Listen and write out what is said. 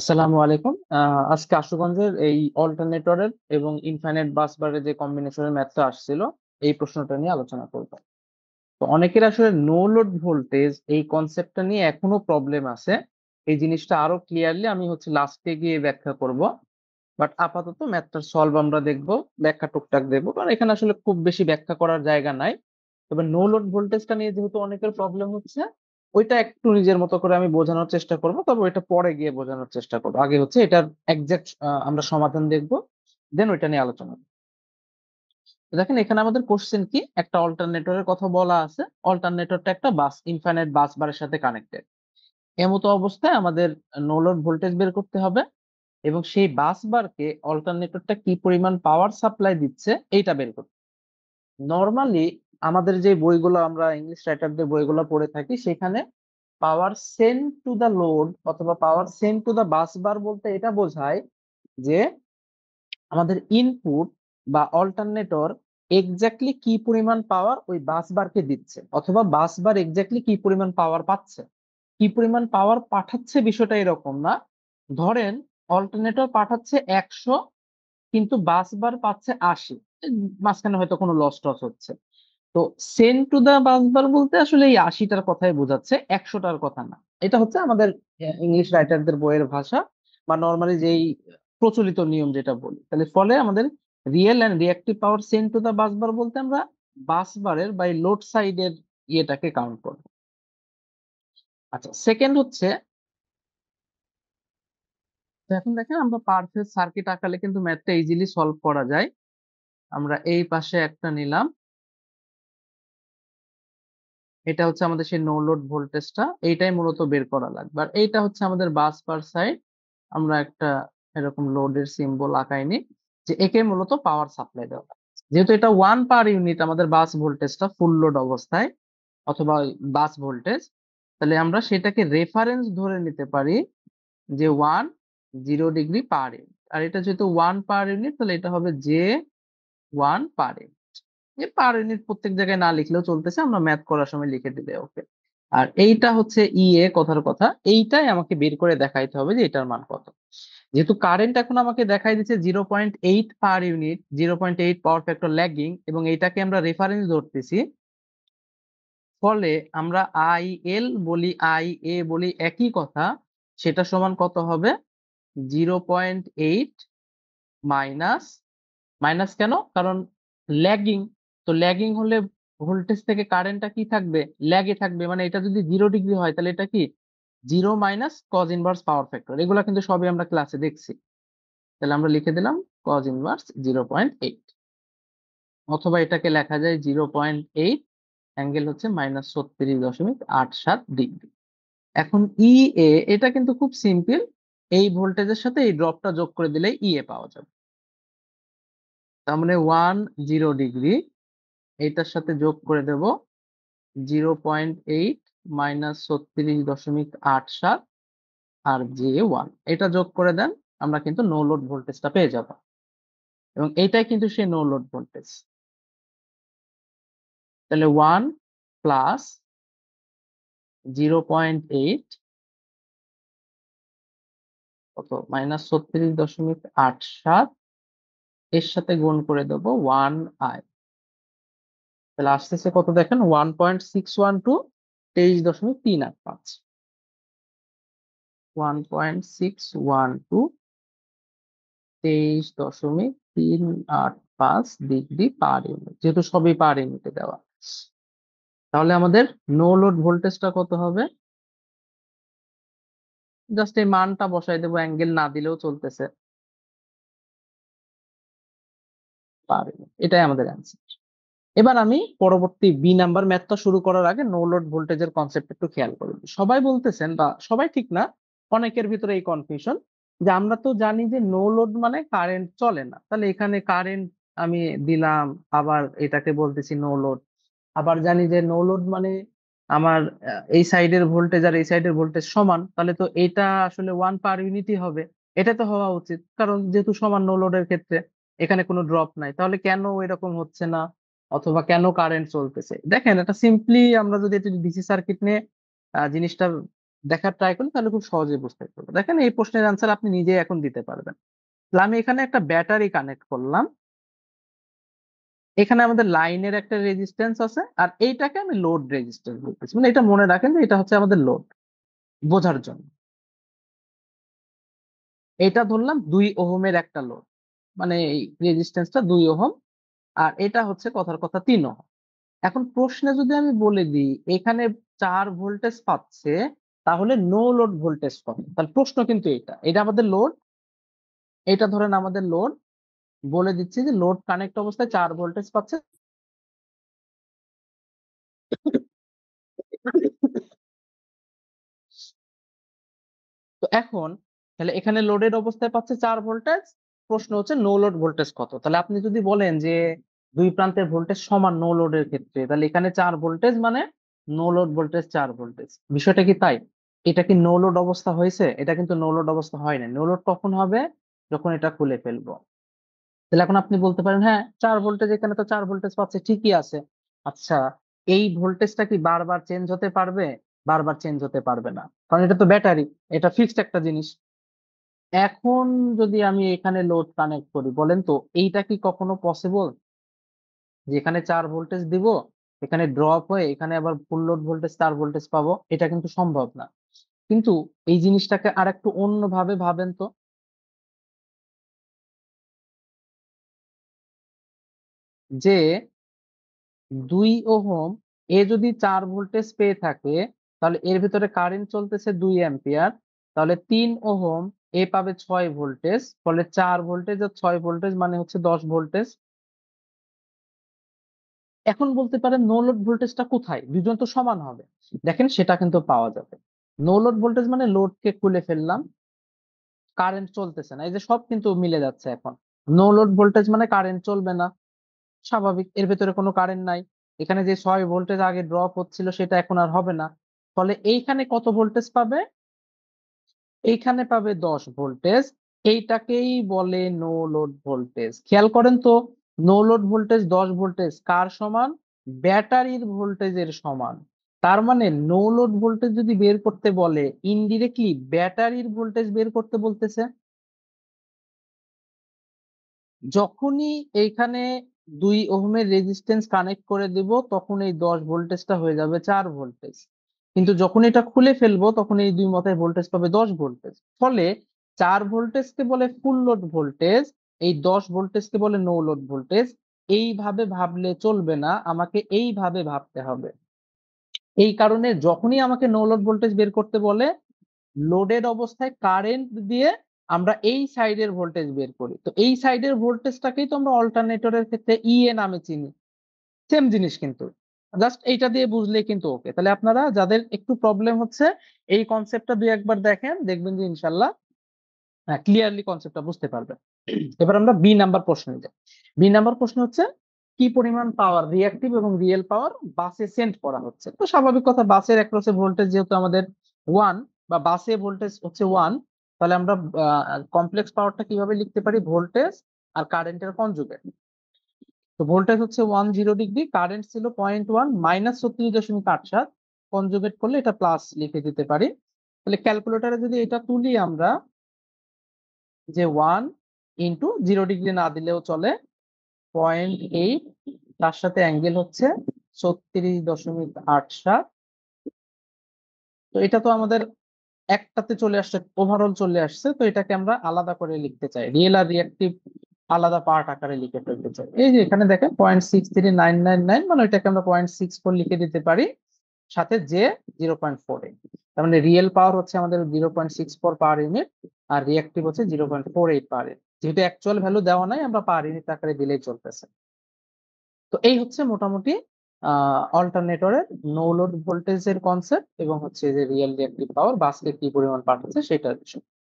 আসসালামু আলাইকুম আজকে আশুগঞ্জের এই অল্টারনেটরের এবং ইনফাইনাইট বাস বারের যে কম্বিনেশনের ম্যাথটা আসছিল এই প্রশ্নটা নিয়ে আলোচনা করব তো অনেকের আসলে নো লোড ভোল্টেজ এই কনসেপ্টটা নিয়ে এখনো প্রবলেম আছে এই জিনিসটা আরো ক্লিয়ারলি আমি হচ্ছে লাস্টে গিয়ে ব্যাখ্যা করব বাট আপাতত ম্যাথটার সলভ আমরা দেখব ব্যাখ্যা টুকটাক দেখবো কারণ এখানে আসলে খুব বেশি ব্যাখ্যা করার জায়গা নাই তবে নো লোড ভোল্টেজটা নিয়ে যেহেতু অনেকের প্রবলেম হচ্ছে ওইটা একটু নিজের মতো করে আমি বোঝানোর চেষ্টা করব তবে ওইটা পরে গিয়ে বোঝানোর চেষ্টা করবো আগে হচ্ছে এটার একজ্যাক্ট আমরা সমাধান দেখব দেন ওইটা নিয়ে আলোচনা দেখেন এখানে আমাদের কোশ্চেন কি একটা অল্টারনেটরের কথা বলা আছে অল্টারনেটরটা একটা বাস ইনফাইনাইট বাস বারের সাথে কানেক্টেড এমতো অবস্থায় আমাদের নোলোড ভোল্টেজ বের করতে হবে এবং সেই বাস বারকে অল্টারনেটরটা কি পরিমাণ পাওয়ার সাপ্লাই দিচ্ছে এইটা বের করতে নর্মালি আমাদের যে বইগুলো আমরা ইংলিশ রাইটারদের বইগুলো পড়ে থাকি সেখানে power sent to the load অথবা পাওয়ার সেন্ড টু দা বাস বার বলতে এটা বোঝায় যে আমাদের ইনপুট বা অল্টারনেটর এক্স্যাক্টলি কি পরিমাণ পাওয়ার ওই বাস বারকে দিচ্ছে অথবা বাস বার এক্স্যাক্টলি কি পরিমাণ পাওয়ার পাচ্ছে কি পরিমাণ পাওয়ার পাঠাচ্ছে বিষয়টা এরকম না ধরেন অল্টারনেটর পাঠাচ্ছে একশো কিন্তু বাস বার পাচ্ছে আশি মাঝখানে হয়তো কোনো লস টস হচ্ছে তো সেন টু দা বাসবার বলতে আসলে এই আশিটার কথাই বোঝাচ্ছে একশোটার কথা না এটা হচ্ছে আমাদের ইংলিশ রাইটারদের বইয়ের ভাষা বা নর্মালি যেই প্রচলিত নিয়ম যেটা বলি তাহলে ফলে আমাদের real and reactive power sent to the busbar বলতে আমরা বাসবারের বা লোড সাইডের ইয়েটাকে কাউন্ট করব আচ্ছা সেকেন্ড হচ্ছে এখন দেখেন আমরা পারফেক্ট সার্কিট আঁকালে কিন্তু ম্যাথটা ইজিলি সলভ করা যায় আমরা এই পাশে একটা নিলাম এটা হচ্ছে আমাদের সেই নো লোড ভোল্টেজটা এইটাই মূলত বের করা লাগবে আর এইটা হচ্ছে আমাদের বাস পার সাইড আমরা একটা এরকম লোডের সিম্বল আঁকাইনি যে একে মূলত পাওয়ার সাপ্লাই দেওয়া যেহেতু এটা ওয়ান পার ইউনিট আমাদের বাস ভোল্টেজটা ফুল লোড অবস্থায় অথবা বাস ভোল্টেজ তাহলে আমরা সেটাকে রেফারেন্স ধরে নিতে পারি যে one zero degree per unit আর এটা যেহেতু ওয়ান পার ইউনিট তাহলে এটা হবে জে ওয়ান পার ইউনিট যে পার ইউনিট প্রত্যেক জায়গায় না লিখলেও চলতেছে আমরা ম্যাথ করার সময় লিখে দিবে ওকে আর এইটা হচ্ছে ই e এ কথার কথা এইটাই আমাকে বের করে দেখাইতে হবে যে এটার মান কত যেহেতু কারেন্ট এখন আমাকে দেখাই দিচ্ছে zero point eight per unit zero point eight power factor lagging এবং এটাকে আমরা রেফারেন্স ধরতেছি ফলে আমরা আই এল বলি আই এ বলি একই কথা সেটা সমান কত হবে zero point eight minus minus কেন কারণ ল্যাগিং তো ল্যাগিং হলে ভোল্টেজ থেকে কারেন্টটা কি থাকবে ল্যাগে থাকবে মানে এটা যদি জিরো ডিগ্রি হয় তাহলে এটা কি zero minus cos inverse power factor এগুলো কিন্তু সবই আমরা ক্লাসে দেখছি তাহলে আমরা লিখে দিলাম cos inverse zero point eight অথবা এটাকে লেখা যায় জিরো পয়েন্ট এইট অ্যাঙ্গেল হচ্ছে মাইনাস ছত্রিশ দশমিক আট সাত ডিগ্রি এখন ই e এ এটা কিন্তু খুব সিম্পল এই ভোল্টেজের সাথে এই ড্রপটা যোগ করে দিলে ই এ e পাওয়া যাবে তার মানে ওয়ান জিরো ডিগ্রি এটার সাথে যোগ করে দেব জিরো পয়েন্ট এইট মাইনাস ছত্রিশ দশমিক আট সাত আর জে ওয়ান এটা যোগ করে দেন আমরা কিন্তু নো লোড ভোল্টেজটা পেয়ে যাব এবং এইটাই কিন্তু সেই নো লোড ভোল্টেজ তাহলে one plus zero point eight কত মাইনাস ছত্রিশ দশমিক আট সাত এর সাথে গুণ করে দেবো ওয়ান আই তাহলে আসতেছে কত দেখেন one point six one two তেইশ দশমিক তিন আট পাঁচ one point six one two তেইশ দশমিক তিন আট পাঁচ ডিগ্রি পার ইউনিট যেহেতু সবই পার ইউনিটে দেওয়া তাহলে আমাদের নো লোড ভোল্টেজটা কত হবে জাস্ট এই মানটা বসাই দেবো অ্যাঙ্গেল না দিলেও চলতেছে পার ইউনিট এটাই আমাদের অ্যান্সার এবার আমি পরবর্তী বি নাম্বার ম্যাথটা শুরু করার আগে নো লোড ভোল্টেজের কনসেপ্ট একটু খেয়াল করুন সবাই বলতেছেন বা সবাই ঠিক না অনেকের ভিতরে এই কনফিউশন যে আমরা তো জানি যে নো লোড মানে কারেন্ট চলে না তাহলে এখানে কারেন্ট আমি দিলাম আবার এটাকে বলতেছি নো লোড আবার জানি যে নো লোড মানে আমার এই সাইডের ভোল্টেজ আর এই সাইডের ভোল্টেজ সমান তাহলে তো এটা আসলে ওয়ান পার ইউনিটই হবে এটা তো হওয়া উচিত কারণ যেহেতু সমান নো লোডের ক্ষেত্রে এখানে কোনো ড্রপ নাই তাহলে কেন এরকম হচ্ছে না অথবা কেন কারেন্ট চলতেছে দেখেন এটা সিম্পলি আমরা যদি একটু ডিসি সার্কিট নিয়ে জিনিসটা দেখার ট্রাই করি তাহলে খুব সহজে বুঝতে পারবো দেখেন এই প্রশ্নের আনসার আপনি নিজে এখন দিতে পারবেন আমি এখানে একটা ব্যাটারি কানেক্ট করলাম এখানে আমাদের লাইনের একটা রেজিস্ট্যান্স আছে আর এইটাকে আমি লোড রেজিস্ট্যান্স বলতেছি মানে এটা মনে রাখেন যে এটা হচ্ছে আমাদের লোড বোঝার জন্য এটা ধরলাম দুই ওহমের একটা লোড মানে এই রেজিস্ট্যান্সটা দুই ওহম আর এটা হচ্ছে কথার কথা তিন এখন প্রশ্নে যদি আমি বলে দিই এখানে চার ভোল্টেজ পাচ্ছে তাহলে নো লোড ভোল্টেজ পাবে তাহলে প্রশ্ন কিন্তু এটা এটা আমাদের লোড এটা ধরেন আমাদের লোড বলে দিচ্ছি যে লোড কানেক্ট অবস্থায় চার ভোল্টেজ পাচ্ছে তো এখন তাহলে এখানে লোডের অবস্থায় পাচ্ছে চার ভোল্টেজ প্রশ্ন হচ্ছে নো লোড ভোল্টেজ কত তাহলে আপনি যদি বলেন যে দুই প্রান্তের ভোল্টেজ সমান নো লোডের ক্ষেত্রে তাহলে এখানে চার ভোল্টেজ মানে নো লোড ভোল্টেজ চার ভোল্টেজ বিষয়টা কি তাই এটা কি নো লোড অবস্থা হয়েছে এটা কিন্তু নো লোড অবস্থা হয় না নো লোড কখন হবে যখন এটা খুলে ফেলবো তাহলে এখন আপনি বলতে পারেন হ্যাঁ চার ভোল্টেজ এখানে তো চার ভোল্টেজ পাচ্ছে ঠিকই আছে আচ্ছা এই ভোল্টেজটা কি বারবার চেঞ্জ হতে পারবে বারবার চেঞ্জ হতে পারবে না কারণ এটা তো ব্যাটারি এটা ফিক্সড একটা জিনিস এখন যদি আমি এখানে লোড কানেক্ট করি বলেন তো এইটা কি কখনো পসিবল যেখানে এখানে চার ভোল্টেজ দিব এখানে ড্রপ হয়ে এখানে আবার ফুল লোড ভোল্টেজ চার ভোল্টেজ পাবো এটা কিন্তু সম্ভব না কিন্তু এই জিনিসটাকে আর একটু অন্যভাবে ভাবেন তো যে দুই ওহম এ যদি চার ভোল্টেজ পেয়ে থাকে তাহলে এর ভিতরে কারেন্ট চলতেছে দুই অ্যাম্পিয়ার তাহলে তিন ওহম এ পাবে ছয় ভোল্টেজ ফলে চার ভোল্টেজ আর ছয় ভোল্টেজ মানে হচ্ছে দশ ভোল্টেজ এখন বলতে পারেন নো লোড ভোল্টেজটা কোথায় দুজন তো সমান হবে দেখেন সেটা কিন্তু পাওয়া যাবে নো লোড ভোল্টেজ মানে লোডকে খুলে ফেললাম কারেন্ট চলতেছে না এই যে সব কিন্তু মিলে যাচ্ছে এখন নো লোড ভোল্টেজ মানে কারেন্ট চলবে না স্বাভাবিক এর ভেতরে কোনো কারেন্ট নাই এখানে যে ছয় ভোল্টেজ আগে ড্রপ হচ্ছিল সেটা এখন আর হবে না ফলে এইখানে কত ভোল্টেজ পাবে এইখানে পাবে দশ ভোল্টেজ এইটাকেই বলে নো লোড ভোল্টেজ খেয়াল করেন তো নো লোড ভোল্টেজ দশ ভোল্টেজ কার সমান ব্যাটারির ভোল্টেজের সমান তার মানে নো ভোল্টেজ যদি বের করতে বলে ইনডিরেক্টলি ব্যাটারির ভোল্টেজ বের করতে বলতেছে যখনই এইখানে দুই ওহমের রেজিস্টেন্স কানেক্ট করে দেব তখন এই দশ ভোল্টেজটা হয়ে যাবে চার ভোল্টেজ কিন্তু যখন এটা খুলে ফেলবো তখন এই দুই মাথায় ভোল্টেজ পাবে দশ ভোল্টেজ ফলে চার ভোল্টেজকে বলে ফুল লোড ভোল্টেজ এই দশ ভোল্টেজকে বলে নো লোড ভোল্টেজ এইভাবে ভাবলে চলবে না আমাকে এইভাবে ভাবতে হবে এই কারণে যখনই আমাকে নো লোড ভোল্টেজ বের করতে বলে লোডের অবস্থায় কারেন্ট দিয়ে আমরা এই সাইডের ভোল্টেজ বের করি তো এই সাইডের ভোল্টেজটাকেই তো আমরা অল্টারনেটরের ক্ষেত্রে ইএ e নামে চিনি সেম জিনিস কিন্তু জাস্ট এইটা দিয়ে বুঝলে কিন্তু ওকে তাহলে আপনারা যাদের একটু প্রবলেম হচ্ছে এই কনসেপ্টটা দুই একবার দেখেন দেখবেন যে ইনশাল্লাহ ক্লিয়ারলি কনসেপ্টটা বুঝতে পারবেন এবার আমরা বি নাম্বার প্রশ্ন যাই বি নাম্বার প্রশ্ন হচ্ছে কি পরিমাণ পাওয়ার রিয়াক্টিভ এবং রিয়েল পাওয়ার বাসে সেন্ড করা হচ্ছে তো স্বাভাবিক কথা বাসের অ্যাক্রসে ভোল্টেজ যেহেতু আমাদের ওয়ান বা বাসে ভোল্টেজ হচ্ছে ওয়ান তাহলে আমরা কমপ্লেক্স পাওয়ারটা কিভাবে লিখতে পারি ভোল্টেজ আর কারেন্টের কনজুগেট তো ভোল্টেজ হচ্ছে ওয়ান জিরো ডিগ্রি কারেন্ট ছিল পয়েন্ট ওয়ান মাইনাস ছত্রিশ দশমিক আট সাত কনজুগেট করলে এটা প্লাস লিখে দিতে পারি তাহলে ক্যালকুলেটারে যদি এটা তুলি আমরা যে ওয়ান ইন্টু জিরো ডিগ্রি না দিলেও চলে পয়েন্ট এইট তার সাথে অ্যাঙ্গেল হচ্ছে ছত্রিশ দশমিক আট সাত তো এটা তো আমাদের একটাতে চলে আসছে ওভারঅল চলে আসছে তো এটাকে আমরা আলাদা করে লিখতে চাই রিয়েল আর রিয়েক্টিভ আলাদা পার্ট আকারে লিখে ফেলতে চাই এই যে এখানে দেখেন point six three nine nine nine মানে ওইটাকে আমরা পয়েন্ট সিক্স ফোর লিখে দিতে পারি সাথে যে জিরো পয়েন্ট ফোর এইট তার মানে রিয়েল পাওয়ার হচ্ছে আমাদের zero point six four power unit আর রিয়াকটিভ হচ্ছে zero point four eight power unit যেহেতু অ্যাকচুয়াল ভ্যালু দেওয়া নাই আমরা পার ইউনিট আকারে দিলেই চলতেছে তো এই হচ্ছে মোটামুটি অল্টারনেটরের নো লোড ভোল্টেজের কনসেপ্ট এবং হচ্ছে যে রিয়েল রিয়াক্টিভ পাওয়ার বাসকে কি পরিমাণ পাঠাচ্ছে সেটার বিষয়